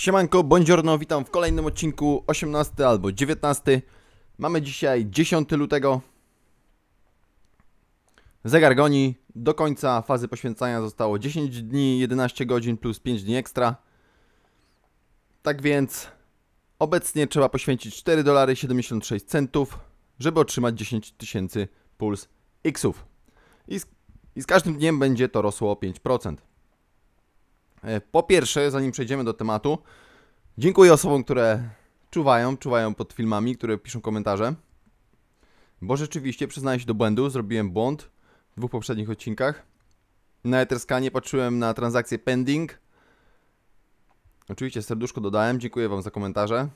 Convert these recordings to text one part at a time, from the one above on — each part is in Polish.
Siemanko, buongiorno, witam w kolejnym odcinku 18 albo 19. Mamy dzisiaj 10 lutego. Zegar goni. Do końca fazy poświęcania zostało 10 dni, 11 godzin plus 5 dni ekstra. Tak więc obecnie trzeba poświęcić 4 dolary 76 centów, żeby otrzymać 10 tysięcy puls Xów. I z, I z każdym dniem będzie to rosło o 5%. E, po pierwsze, zanim przejdziemy do tematu, dziękuję osobom, które czuwają, czuwają pod filmami, które piszą komentarze. Bo rzeczywiście przyznaję się do błędu, zrobiłem błąd w dwóch poprzednich odcinkach. Na Etherscanie patrzyłem na transakcję pending. Oczywiście serduszko dodałem, dziękuję wam za komentarze.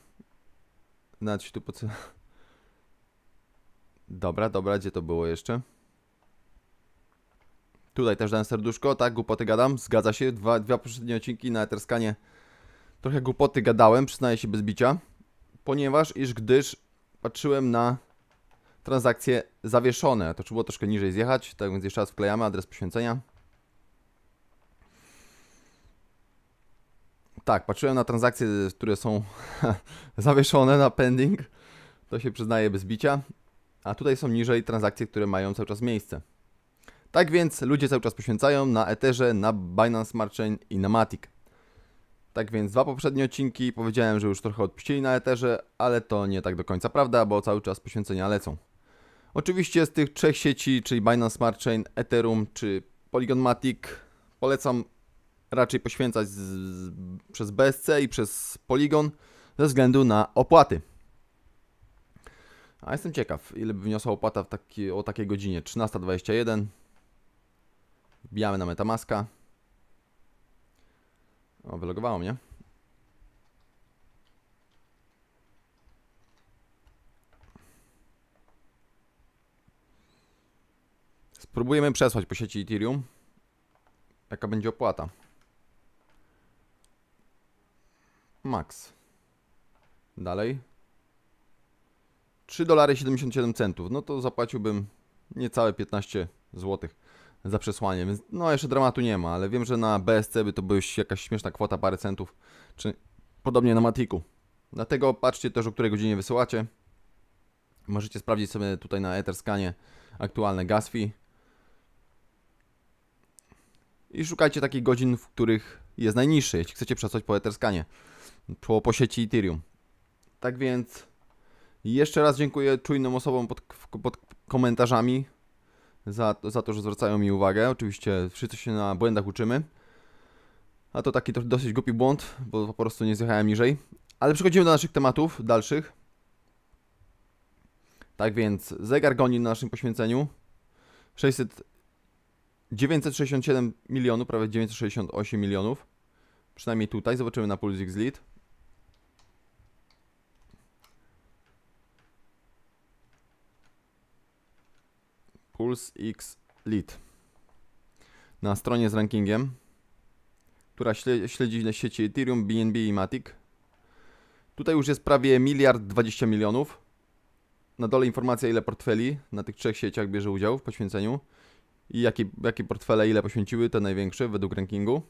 Nawet się tu po co... Dobra, dobra, gdzie to było jeszcze? Tutaj też dałem serduszko, tak, głupoty gadam, zgadza się, dwa, dwa poprzednie odcinki na Eterskanie trochę głupoty gadałem, przyznaję się bez bicia, ponieważ iż gdyż patrzyłem na transakcje zawieszone, to trzeba było troszkę niżej zjechać, tak więc jeszcze raz wklejamy adres poświęcenia. Tak, patrzyłem na transakcje, które są zawieszone na pending, to się przyznaję bez bicia, a tutaj są niżej transakcje, które mają cały czas miejsce. Tak więc ludzie cały czas poświęcają na Etherze, na Binance Smart Chain i na Matic. Tak więc dwa poprzednie odcinki powiedziałem, że już trochę odpuścili na Etherze, ale to nie tak do końca prawda, bo cały czas poświęcenia lecą. Oczywiście z tych trzech sieci, czyli Binance Smart Chain, Ethereum czy Polygon Matic, polecam raczej poświęcać z, z, przez BSC i przez Polygon ze względu na opłaty. A jestem ciekaw, ile by wniosła opłata w taki, o takiej godzinie 13.21. Wbijamy na Metamaska. O, wylogowało mnie. Spróbujemy przesłać po sieci Ethereum. Jaka będzie opłata? Max. Dalej. 3,77 dolary centów. No to zapłaciłbym niecałe 15 złotych za przesłanie, więc no jeszcze dramatu nie ma, ale wiem, że na BSC by to była jakaś śmieszna kwota parę centów, czy podobnie na Matiku. Dlatego patrzcie też, o której godzinie wysyłacie. Możecie sprawdzić sobie tutaj na Etherscanie aktualne gas fee. I szukajcie takich godzin, w których jest najniższy, jeśli chcecie przesłać po Etherscanie, po, po sieci Ethereum. Tak więc jeszcze raz dziękuję czujnym osobom pod, pod komentarzami, za, za to, że zwracają mi uwagę. Oczywiście wszyscy się na błędach uczymy. A to taki dosyć głupi błąd, bo po prostu nie zjechałem niżej. Ale przechodzimy do naszych tematów dalszych. Tak więc zegar goni na naszym poświęceniu. 600, 967 milionów, prawie 968 milionów. Przynajmniej tutaj, zobaczymy na Pulse X Lead. Pulse X Lead na stronie z rankingiem, która śledzi na sieci Ethereum, BNB i Matic. Tutaj już jest prawie miliard 20 milionów. Na dole informacja ile portfeli na tych trzech sieciach bierze udział w poświęceniu i jakie, jakie portfele ile poświęciły, te największe według rankingu.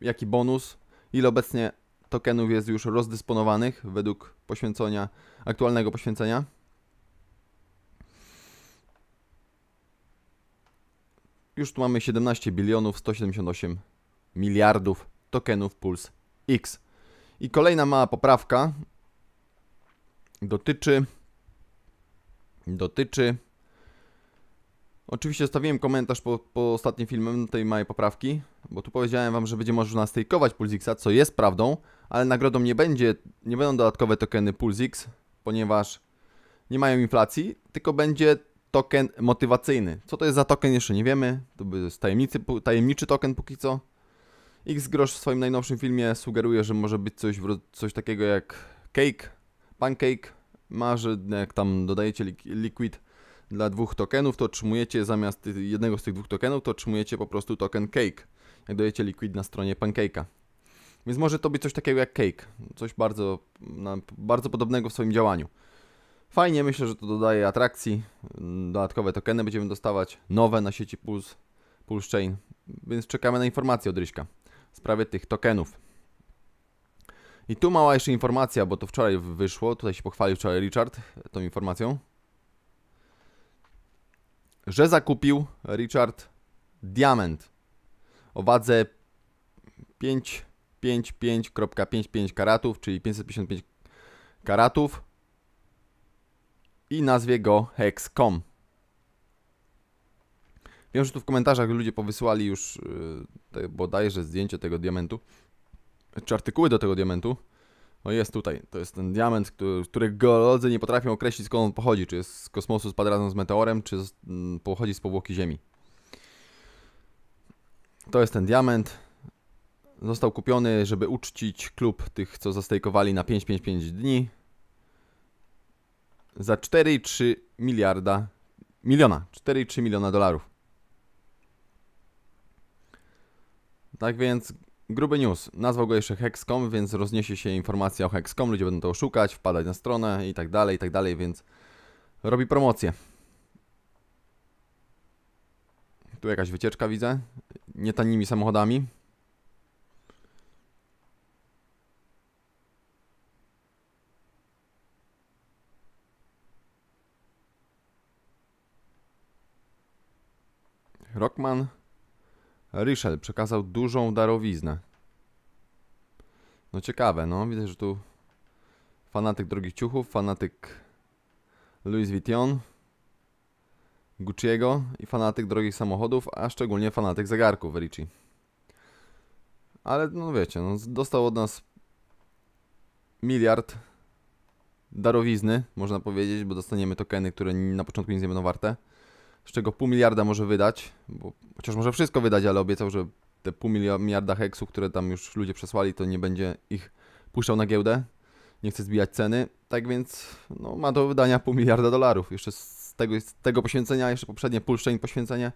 Jaki bonus, ile obecnie tokenów jest już rozdysponowanych według poświęcenia, aktualnego poświęcenia. Już tu mamy 17 bilionów 178 miliardów tokenów Puls X. I kolejna mała poprawka dotyczy dotyczy Oczywiście zostawiłem komentarz po, po ostatnim filmem tej małej poprawki, bo tu powiedziałem wam, że będzie można Pulse Pulsixa, co jest prawdą, ale nagrodą nie będzie, nie będą dodatkowe tokeny X, ponieważ nie mają inflacji, tylko będzie token motywacyjny. Co to jest za token, jeszcze nie wiemy. To jest tajemnicy, tajemniczy token póki co. X Grosz w swoim najnowszym filmie sugeruje, że może być coś, coś takiego jak cake, pancake. Ma, że jak tam dodajecie liquid dla dwóch tokenów, to otrzymujecie zamiast jednego z tych dwóch tokenów, to otrzymujecie po prostu token cake. Jak dodajecie liquid na stronie pancake'a. Więc może to być coś takiego jak cake. Coś bardzo, bardzo podobnego w swoim działaniu. Fajnie, myślę, że to dodaje atrakcji. Dodatkowe tokeny będziemy dostawać, nowe na sieci Pulse, Pulse Chain, więc czekamy na informacje od Ryśka w sprawie tych tokenów. I tu mała jeszcze informacja, bo to wczoraj wyszło, tutaj się pochwalił wczoraj Richard e, tą informacją, że zakupił e, Richard diament o wadze 555.55 karatów, czyli 555 karatów i nazwie go Hexcom. Wiem, że tu w komentarzach ludzie powysyłali już yy, bodajże zdjęcie tego diamentu, czy artykuły do tego diamentu. No jest tutaj, to jest ten diament, który, którego geolodzy nie potrafią określić skąd on pochodzi, czy jest z kosmosu spadł razem z meteorem, czy z, mm, pochodzi z powłoki Ziemi. To jest ten diament. Został kupiony, żeby uczcić klub tych, co zastejkowali na 555 dni za 4,3 miliarda miliona, 4,3 miliona dolarów. Tak więc gruby news. Nazwał go jeszcze Hexcom, więc rozniesie się informacja o Hexcom, ludzie będą to szukać, wpadać na stronę i tak dalej, i tak dalej, więc robi promocję. Tu jakaś wycieczka widzę, nie tanimi samochodami. Rockman Richel przekazał dużą darowiznę. No ciekawe, no. Widać, że tu fanatyk drogich ciuchów, fanatyk Louis Vuitton, Gucci'ego i fanatyk drogich samochodów, a szczególnie fanatyk zegarków Richie. Ale no wiecie, no, dostał od nas miliard darowizny, można powiedzieć, bo dostaniemy tokeny, które na początku nic nie będą warte z czego pół miliarda może wydać, bo chociaż może wszystko wydać, ale obiecał, że te pół miliarda heksu, które tam już ludzie przesłali, to nie będzie ich puszczał na giełdę. Nie chce zbijać ceny, tak więc no, ma do wydania pół miliarda dolarów. Jeszcze z tego, z tego poświęcenia, jeszcze poprzednie Pulszczeń poświęcenie,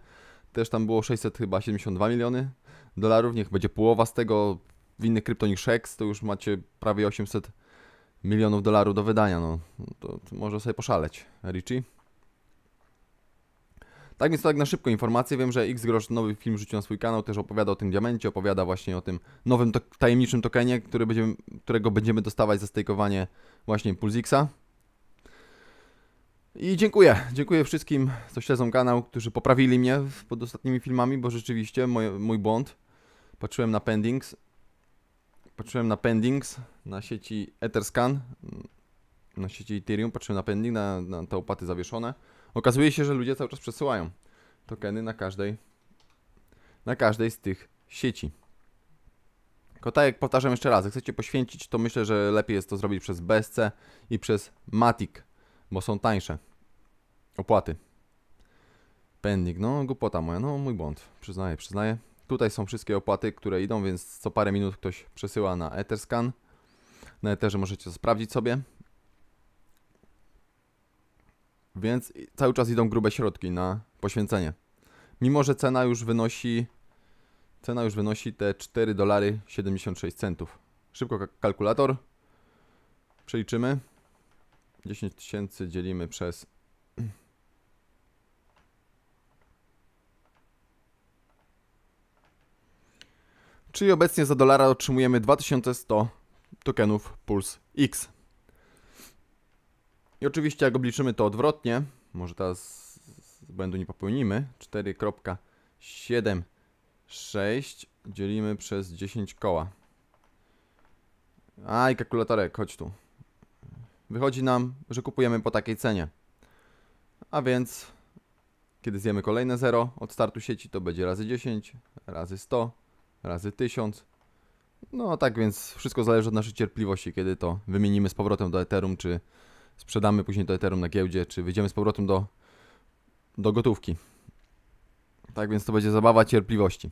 też tam było 600 chyba 72 miliony dolarów. Niech będzie połowa z tego w innych krypto niż heks, to już macie prawie 800 milionów dolarów do wydania. No, to, to może sobie poszaleć, Richie. Tak więc to tak na szybko informacje. Wiem, że X Grosz nowy film rzucił na swój kanał, też opowiada o tym diamencie, opowiada właśnie o tym nowym to tajemniczym tokenie, który będziemy, którego będziemy dostawać za stejkowanie właśnie Pulsixa. I dziękuję, dziękuję wszystkim, co śledzą kanał, którzy poprawili mnie pod ostatnimi filmami, bo rzeczywiście mój błąd. Patrzyłem na pendings, patrzyłem na pendings na sieci Etherscan, na sieci Ethereum, patrzyłem na pending, na, na te opłaty zawieszone. Okazuje się, że ludzie cały czas przesyłają tokeny na każdej, na każdej z tych sieci. Tylko tak jak powtarzam jeszcze raz, jak chcecie poświęcić, to myślę, że lepiej jest to zrobić przez BSC i przez Matic, bo są tańsze opłaty. Pending, no głupota moja, no mój błąd, przyznaję, przyznaję. Tutaj są wszystkie opłaty, które idą, więc co parę minut ktoś przesyła na Etherscan. Na Etherze możecie to sprawdzić sobie. Więc cały czas idą grube środki na poświęcenie. Mimo, że cena już wynosi cena już wynosi te 4 dolary 76 centów. Szybko kalkulator. Przeliczymy. 10 tysięcy dzielimy przez Czyli obecnie za dolara otrzymujemy 2100 tokenów Puls X. I oczywiście jak obliczymy to odwrotnie, może teraz błędu nie popełnimy, 4.76 dzielimy przez 10 koła. A i kalkulatorek, chodź tu. Wychodzi nam, że kupujemy po takiej cenie. A więc, kiedy zjemy kolejne 0 od startu sieci, to będzie razy 10, razy 100, razy 1000. No tak więc wszystko zależy od naszej cierpliwości, kiedy to wymienimy z powrotem do Ethereum, czy sprzedamy później to Ethereum na giełdzie, czy wyjdziemy z powrotem do, do gotówki. Tak więc to będzie zabawa cierpliwości.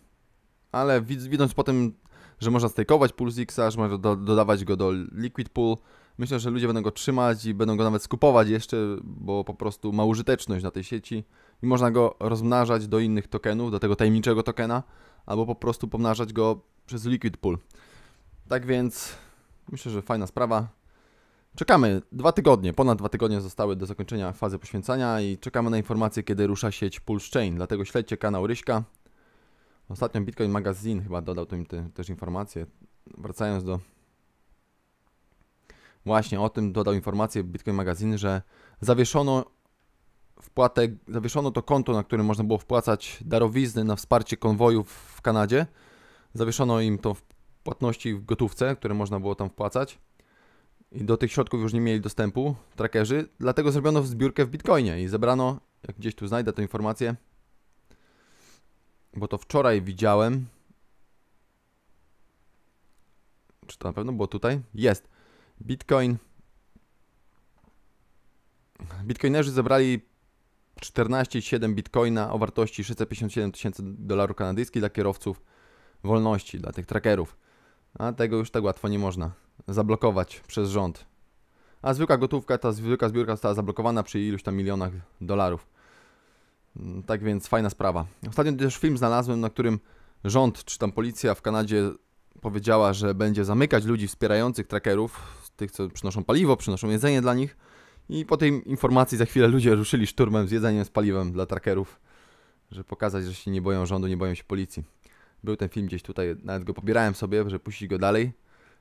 Ale widząc po tym, że można stakeować Pulse Xa, że można do, dodawać go do Liquid Pool, myślę, że ludzie będą go trzymać i będą go nawet skupować jeszcze, bo po prostu ma użyteczność na tej sieci i można go rozmnażać do innych tokenów, do tego tajemniczego tokena, albo po prostu pomnażać go przez Liquid Pool. Tak więc myślę, że fajna sprawa. Czekamy. Dwa tygodnie, ponad dwa tygodnie zostały do zakończenia fazy poświęcania i czekamy na informacje, kiedy rusza sieć Pulse Chain. Dlatego śledźcie kanał Ryśka. Ostatnio Bitcoin Magazine chyba dodał im te, też informację. Wracając do... Właśnie o tym dodał informację Bitcoin Magazine, że zawieszono wpłatę, zawieszono to konto, na którym można było wpłacać darowizny na wsparcie konwojów w Kanadzie. Zawieszono im to w płatności w gotówce, które można było tam wpłacać i do tych środków już nie mieli dostępu trackerzy, dlatego zrobiono zbiórkę w Bitcoinie i zebrano, jak gdzieś tu znajdę tę informację, bo to wczoraj widziałem. Czy to na pewno było tutaj? Jest. Bitcoin. Bitcoinerzy zebrali 14,7 bitcoina o wartości 657 tysięcy dolarów kanadyjskich dla kierowców wolności, dla tych trackerów. A tego już tak łatwo nie można zablokować przez rząd. A zwykła gotówka, ta zwykła zbiórka została zablokowana przy iluś tam milionach dolarów. Mm, tak więc fajna sprawa. Ostatnio też film znalazłem, na którym rząd czy tam policja w Kanadzie powiedziała, że będzie zamykać ludzi wspierających trackerów, tych co przynoszą paliwo, przynoszą jedzenie dla nich. I po tej informacji za chwilę ludzie ruszyli szturmem z jedzeniem, z paliwem dla trackerów, żeby pokazać, że się nie boją rządu, nie boją się policji. Był ten film gdzieś tutaj, nawet go pobierałem sobie, żeby puścić go dalej.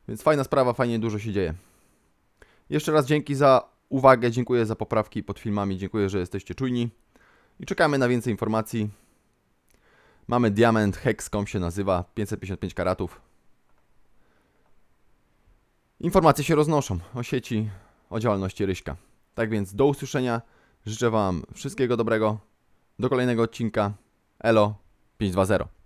Więc fajna sprawa, fajnie dużo się dzieje. Jeszcze raz dzięki za uwagę, dziękuję za poprawki pod filmami, dziękuję, że jesteście czujni. I czekamy na więcej informacji. Mamy diament, Hexcom się nazywa, 555 karatów. Informacje się roznoszą o sieci, o działalności Ryśka. Tak więc do usłyszenia, życzę Wam wszystkiego dobrego, do kolejnego odcinka, elo 520.